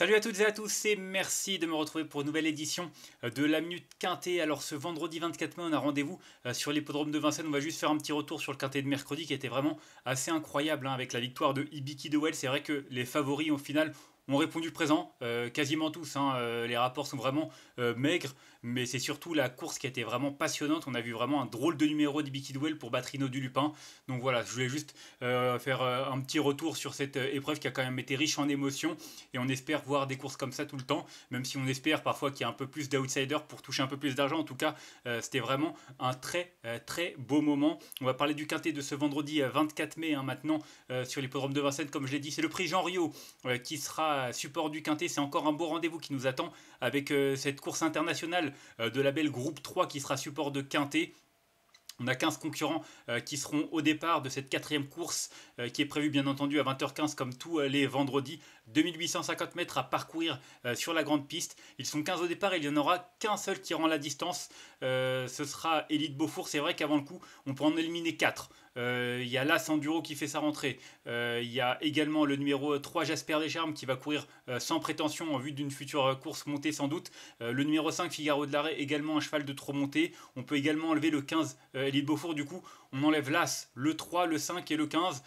Salut à toutes et à tous et merci de me retrouver pour une nouvelle édition euh, de la Minute Quintée. Alors ce vendredi 24 mai, on a rendez-vous euh, sur l'hippodrome de Vincennes. On va juste faire un petit retour sur le Quintet de mercredi qui était vraiment assez incroyable hein, avec la victoire de Ibiki de C'est vrai que les favoris au final ont répondu présent, euh, quasiment tous. Hein, euh, les rapports sont vraiment euh, maigres, mais c'est surtout la course qui a été vraiment passionnante. On a vu vraiment un drôle de numéro Bicky Bikidwell pour Batrino du Lupin. Donc voilà, je voulais juste faire un petit retour sur cette épreuve qui a quand même été riche en émotions et on espère voir des courses comme ça tout le temps, même si on espère parfois qu'il y a un peu plus d'outsiders pour toucher un peu plus d'argent. En tout cas, c'était vraiment un très très beau moment. On va parler du quintet de ce vendredi 24 mai hein, maintenant sur l'hippodrome de Vincennes. Comme je l'ai dit, c'est le prix Jean Rio qui sera support du Quintet, c'est encore un beau rendez-vous qui nous attend avec euh, cette course internationale euh, de la belle Groupe 3 qui sera support de Quintet. On a 15 concurrents euh, qui seront au départ de cette quatrième course qui est prévue bien entendu à 20h15 comme tous les vendredis. 2850 mètres à parcourir sur la grande piste. Ils sont 15 au départ, et il n'y en aura qu'un seul qui rend la distance. ce sera Elite Beaufour. C'est vrai qu'avant le coup, on peut en éliminer 4. Euh, il y a l'As enduro qui fait sa rentrée. Euh, il y a également le numéro 3 Jasper Descharmes qui va courir euh, sans prétention en vue d'une future course montée sans doute. le numéro 5 Figaro de l'arrêt également un cheval de trop montée. On peut également enlever le 15 Elite Beaufort du coup. On enlève l'As, le 3, le 5 et le 15.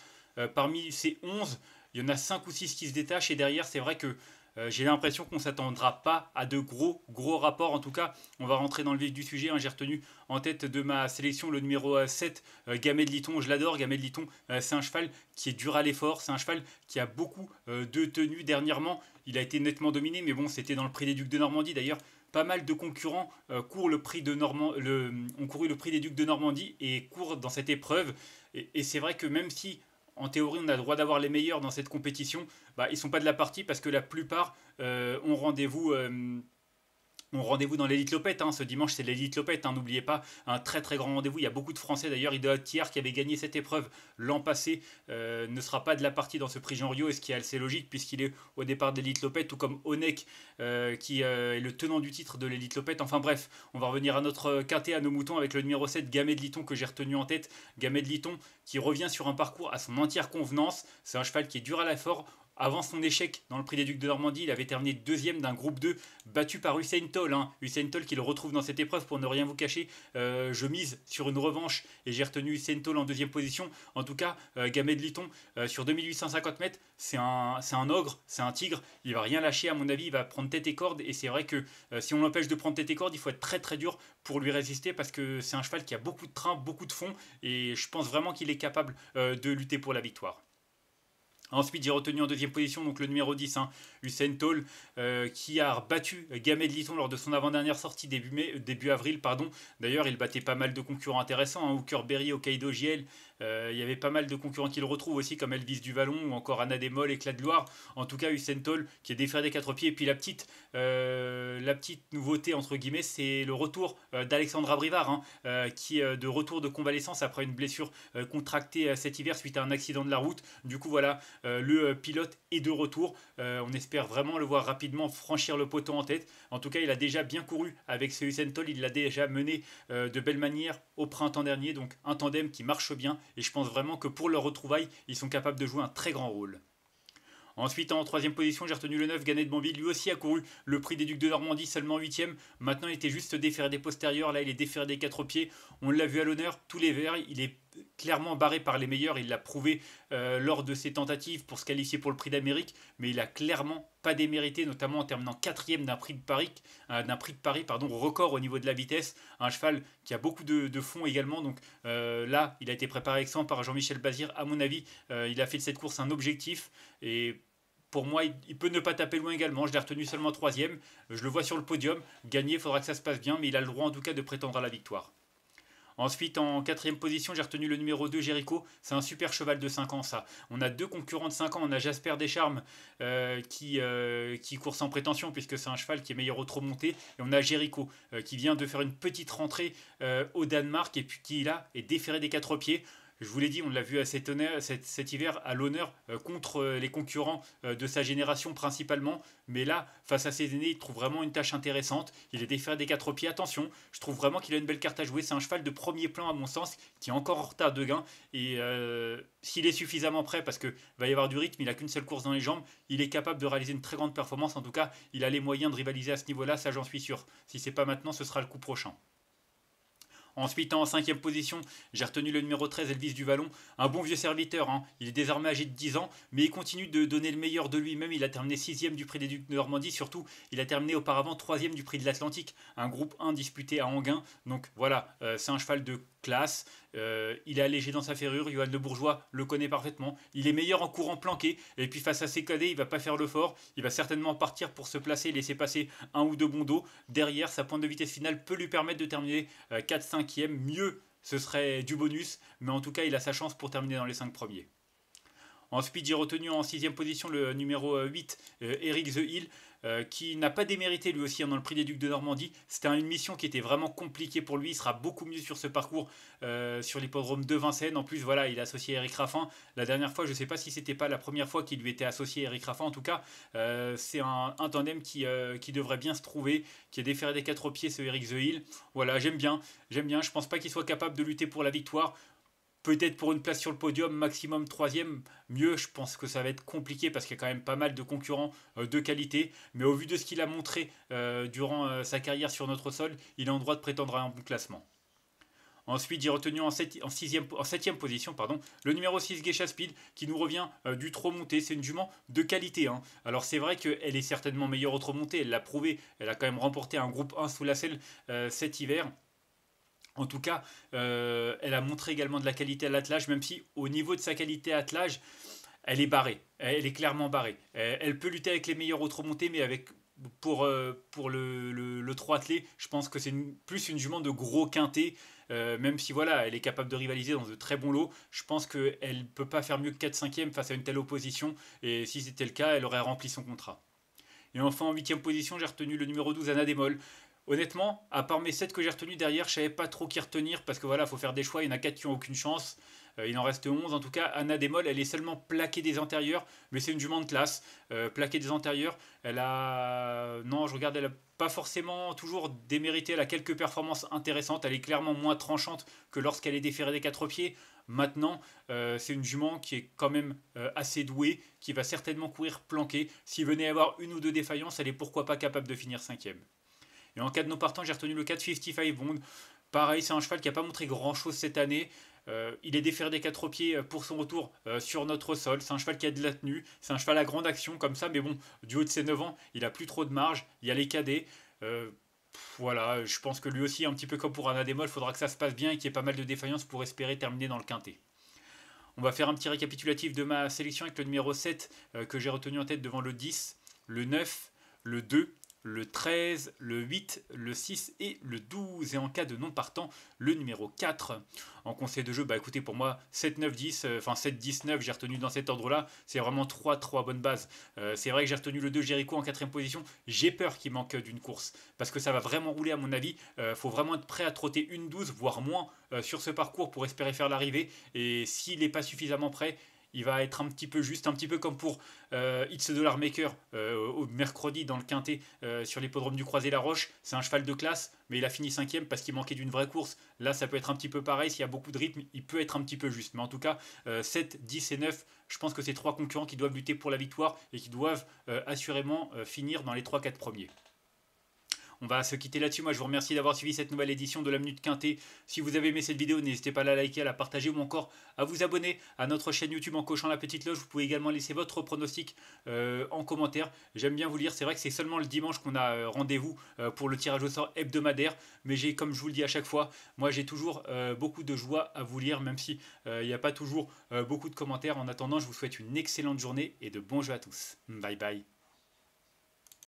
parmi ces 11, il y en a 5 ou 6 qui se détachent et derrière c'est vrai que euh, j'ai l'impression qu'on ne s'attendra pas à de gros, gros rapports. En tout cas, on va rentrer dans le vif du sujet. Hein. J'ai retenu en tête de ma sélection le numéro 7, euh, euh, de Liton. Je l'adore. Gamet de Liton, c'est un cheval qui est dur à l'effort. C'est un cheval qui a beaucoup de tenues dernièrement. Il a été nettement dominé, mais bon, c'était dans le prix des Ducs de Normandie d'ailleurs pas mal de concurrents le prix ont couru le prix des Ducs de Normandie et courent dans cette épreuve. et c'est vrai que même si en théorie, on a le droit d'avoir les meilleurs dans cette compétition, bah, ils sont pas de la partie parce que la plupart euh, ont rendez-vous euh, mon rendez-vous dans l'élite Lopette, hein. ce dimanche c'est l'élite Lopette, hein. n'oubliez pas, un très très grand rendez-vous. Il y a beaucoup de Français d'ailleurs, doit Thiers qui avait gagné cette épreuve l'an passé euh, ne sera pas de la partie dans ce prix Jean Rio, et ce qui est assez logique puisqu'il est au départ d'élite Lopette, tout comme Onek euh, qui euh, est le tenant du titre de l'élite Lopette. Enfin bref, on va revenir à notre quintet, à nos moutons avec le numéro 7, Gamet de Liton que j'ai retenu en tête. Gamet de Liton qui revient sur un parcours à son entière convenance. C'est un cheval qui est dur à la forme avant son échec dans le Prix des Ducs de Normandie, il avait terminé deuxième d'un groupe 2 battu par Hussein Toll. Hein. Toll qui le retrouve dans cette épreuve pour ne rien vous cacher. Euh, je mise sur une revanche et j'ai retenu Hussein Toll en deuxième position. En tout cas, euh, Gamet de Liton euh, sur 2850 mètres, c'est un, ogre, c'est un tigre. Il va rien lâcher à mon avis, il va prendre tête et corde. Et c'est vrai que si on l'empêche de prendre tête et corde, il faut être très très dur pour lui résister parce que c'est un cheval qui a beaucoup de train, beaucoup de fond et je pense vraiment qu'il est capable de lutter pour la victoire. Ensuite, j'ai retenu en deuxième position donc le numéro 10, hein, Usain Toll, euh, qui a battu Gamet Lison lors de son avant-dernière sortie début, mai, euh, début avril. pardon. D'ailleurs, il battait pas mal de concurrents intéressants, hein, Hooker Berry, Hokkaido JL, euh, il y avait pas mal de concurrents qui le retrouvent aussi, comme Elvis Duvalon ou encore Anna Desmol Éclat de Loire. En tout cas, Hussein Toll qui est déféré des quatre pieds. Et puis la petite, euh, la petite nouveauté, entre guillemets, c'est le retour euh, d'Alexandre Abrivard, hein, qui est de retour de convalescence après une blessure contractée cet hiver suite à un accident de la route. Du coup, voilà, le pilote est de retour. on espère vraiment le voir rapidement franchir le poteau en tête. En tout cas, il a déjà bien couru avec ce Hussein Toll. Il l'a déjà mené de belle manière au printemps dernier. Donc, un tandem qui marche bien et je pense vraiment que pour leur retrouvaille, ils sont capables de jouer un très grand rôle. Ensuite, en troisième position, j'ai retenu le 9, Ganet de Bambi. Lui aussi a couru le prix des Ducs de Normandie, seulement huitième. Maintenant, il était juste déféré des postérieurs. Là, il est déféré des quatre pieds. On l'a vu à l'honneur, tous les verts. Il est clairement barré par les meilleurs. Il l'a prouvé euh, lors de ses tentatives pour se qualifier pour le Prix d'Amérique, mais il a clairement pas démérité, notamment en terminant quatrième d'un prix de Paris, euh, d'un prix de Paris, pardon, record au niveau de la vitesse. Un cheval qui a beaucoup de, de fond également. Donc euh, là, il a été préparé excellent par Jean-Michel Bazir. À mon avis, il a fait de cette course un objectif et pour moi, il peut ne pas taper loin également. Je l'ai retenu seulement troisième. Je le vois sur le podium. Gagner, faudra que ça se passe bien, mais il a le droit en tout cas de prétendre à la victoire. Ensuite, en quatrième position, j'ai retenu le numéro 2, Jericho. C'est un super cheval de 5 ans, ça. On a deux concurrents de 5 ans. On a Jasper Descharmes euh, euh, qui, court sans prétention, puisque c'est un cheval qui est meilleur au trop monté. Et on a Jericho euh, qui vient de faire une petite rentrée au Danemark et puis qui, là, est déféré des quatre pieds je vous l'ai dit, on l'a vu cet, cet, hiver à l'honneur euh, contre euh, les concurrents euh, de sa génération principalement. Mais là, face à ses aînés, il trouve vraiment une tâche intéressante. Il est déféré des quatre pieds. Attention, je trouve vraiment qu'il a une belle carte à jouer. C'est un cheval de premier plan à mon sens qui est encore en retard de gain. Et s'il est suffisamment prêt, parce qu'il va y avoir du rythme, il n'a qu'une seule course dans les jambes, il est capable de réaliser une très grande performance. En tout cas, il a les moyens de rivaliser à ce niveau-là, ça j'en suis sûr. Si c'est pas maintenant, ce sera le coup prochain. Ensuite, en cinquième position, j'ai retenu le numéro 13, Elvis Vallon. Un bon vieux serviteur, hein. il est désormais âgé de 10 ans, mais il continue de donner le meilleur de lui-même. Il a terminé sixième du prix des Ducs de Normandie, surtout, il a terminé auparavant troisième du prix de l'Atlantique, un groupe 1 disputé à Anguin. Donc voilà, euh, c'est un cheval de classe. Euh, il est allégé dans sa ferrure. Johan Le Bourgeois le connaît parfaitement. Il est meilleur en courant planqué. Et puis face à ses cadets, il va pas faire le fort. Il va certainement partir pour se placer et laisser passer un ou deux bons dos. Derrière, sa pointe de vitesse finale peut lui permettre de terminer 4-5e. Euh, Mieux, ce serait du bonus. Mais en tout cas, il a sa chance pour terminer dans les 5 premiers. Ensuite, j'ai retenu en sixième position le numéro 8, euh, euh, Eric The Hill, euh, qui n'a pas démérité lui aussi hein, dans le prix des Ducs de Normandie. C'était une mission qui était vraiment compliquée pour lui. Il sera beaucoup mieux sur ce parcours sur l'hippodrome de Vincennes. En plus, voilà, il a associé Eric Raffin. La dernière fois, je ne sais pas si c'était pas la première fois qu'il lui était associé Eric Raffin. En tout cas, c'est un, tandem qui, devrait bien se trouver, qui est déféré des quatre pieds, ce Eric The Hill. Voilà, j'aime bien. J'aime bien. Je pense pas qu'il soit capable de lutter pour la victoire peut-être pour une place sur le podium, maximum troisième, mieux. Je pense que ça va être compliqué parce qu'il y a quand même pas mal de concurrents euh, de qualité. Mais au vu de ce qu'il a montré euh, durant euh, sa carrière sur notre sol, il est en droit de prétendre à un bon classement. Ensuite, j'ai retenu en, 7 en, septième position pardon, le numéro 6 Geisha Speed qui nous revient du trop monté. C'est une jument de qualité. Hein. Alors c'est vrai qu'elle est certainement meilleure au trop monté. Elle l'a prouvé. Elle a quand même remporté un groupe 1 sous la selle cet hiver. En tout cas, euh, elle a montré également de la qualité à l'attelage, même si au niveau de sa qualité à attelage, elle est barrée. Elle est clairement barrée. Euh, elle peut lutter avec les meilleurs autres montées, mais avec pour, euh, le, 3 attelé, je pense que c'est plus une jument de gros quintet. même si voilà, elle est capable de rivaliser dans de très bons lots, je pense qu'elle ne peut pas faire mieux que 4 5 e face à une telle opposition. Et si c'était le cas, elle aurait rempli son contrat. Et enfin, en 8 position, j'ai retenu le numéro 12, Anna Démol honnêtement, à part mes 7 que j'ai retenus derrière, je savais pas trop qui retenir parce que voilà, faut faire des choix. Il y en a 4 qui ont aucune chance. Euh, il en reste 11. En tout cas, Anna Demol, elle est seulement plaquée des antérieurs, mais c'est une jument de classe. Euh, plaquée des antérieurs, elle a. Non, je regarde, elle a pas forcément toujours démérité. Elle a quelques performances intéressantes. Elle est clairement moins tranchante que lorsqu'elle est déférée des quatre pieds. Maintenant, euh, c'est une jument qui est quand même assez douée, qui va certainement courir planquée. S'il venait à avoir une ou deux défaillances, elle est pourquoi pas capable de finir cinquième. Et en cas de non partant, j'ai retenu le 4 55 Bond. Pareil, c'est un cheval qui n'a pas montré grand chose cette année. Euh, il est déféré des quatre pieds euh, pour son retour euh, sur notre sol. C'est un cheval qui a de la tenue. C'est un cheval à grande action comme ça. Mais bon, du haut de ses 9 ans, il a plus trop de marge. Il y a les cadets. voilà, je pense que lui aussi, un petit peu comme pour Anadémol, il faudra que ça se passe bien et qu'il y ait pas mal de défaillances pour espérer terminer dans le quintet. On va faire un petit récapitulatif de ma sélection avec le numéro 7 que j'ai retenu en tête devant le 10, le 9, le 2, le 13, le 8, le 6 et le 12. Et en cas de non partant, le numéro 4. En conseil de jeu, bah écoutez, pour moi, 7, 9, 10, enfin 7, 10, 9, j'ai retenu dans cet ordre-là. C'est vraiment 3, 3 bonnes bases. Euh, c'est vrai que j'ai retenu le 2 Jericho en 4 quatrième position. J'ai peur qu'il manque d'une course parce que ça va vraiment rouler, à mon avis. il euh, faut vraiment être prêt à trotter une 12, voire moins euh, sur ce parcours pour espérer faire l'arrivée. Et s'il n'est pas suffisamment prêt, il va être un petit peu juste, un petit peu comme pour euh, It's Dollar Maker euh, au mercredi dans le Quintet euh, sur l'hippodrome du Croisé La Roche. C'est un cheval de classe, mais il a fini cinquième parce qu'il manquait d'une vraie course. Là, ça peut être un petit peu pareil. S'il y a beaucoup de rythme, il peut être un petit peu juste. Mais en tout cas, 7, euh, 10 et 9, je pense que c'est trois concurrents qui doivent lutter pour la victoire et qui doivent assurément finir dans les 3-4 premiers. On va se quitter là-dessus. Moi, je vous remercie d'avoir suivi cette nouvelle édition de la Minute Quintée. Si vous avez aimé cette vidéo, n'hésitez pas à la liker, à la partager ou encore à vous abonner à notre chaîne YouTube en cochant la petite loge. Vous pouvez également laisser votre pronostic euh, en commentaire. J'aime bien vous lire. C'est vrai que c'est seulement le dimanche qu'on a euh, rendez-vous euh, pour le tirage au sort hebdomadaire. Mais j'ai, comme je vous le dis à chaque fois, moi, j'ai toujours beaucoup de joie à vous lire, même si il n'y a pas toujours beaucoup de commentaires. En attendant, je vous souhaite une excellente journée et de bons jeux à tous. Bye bye.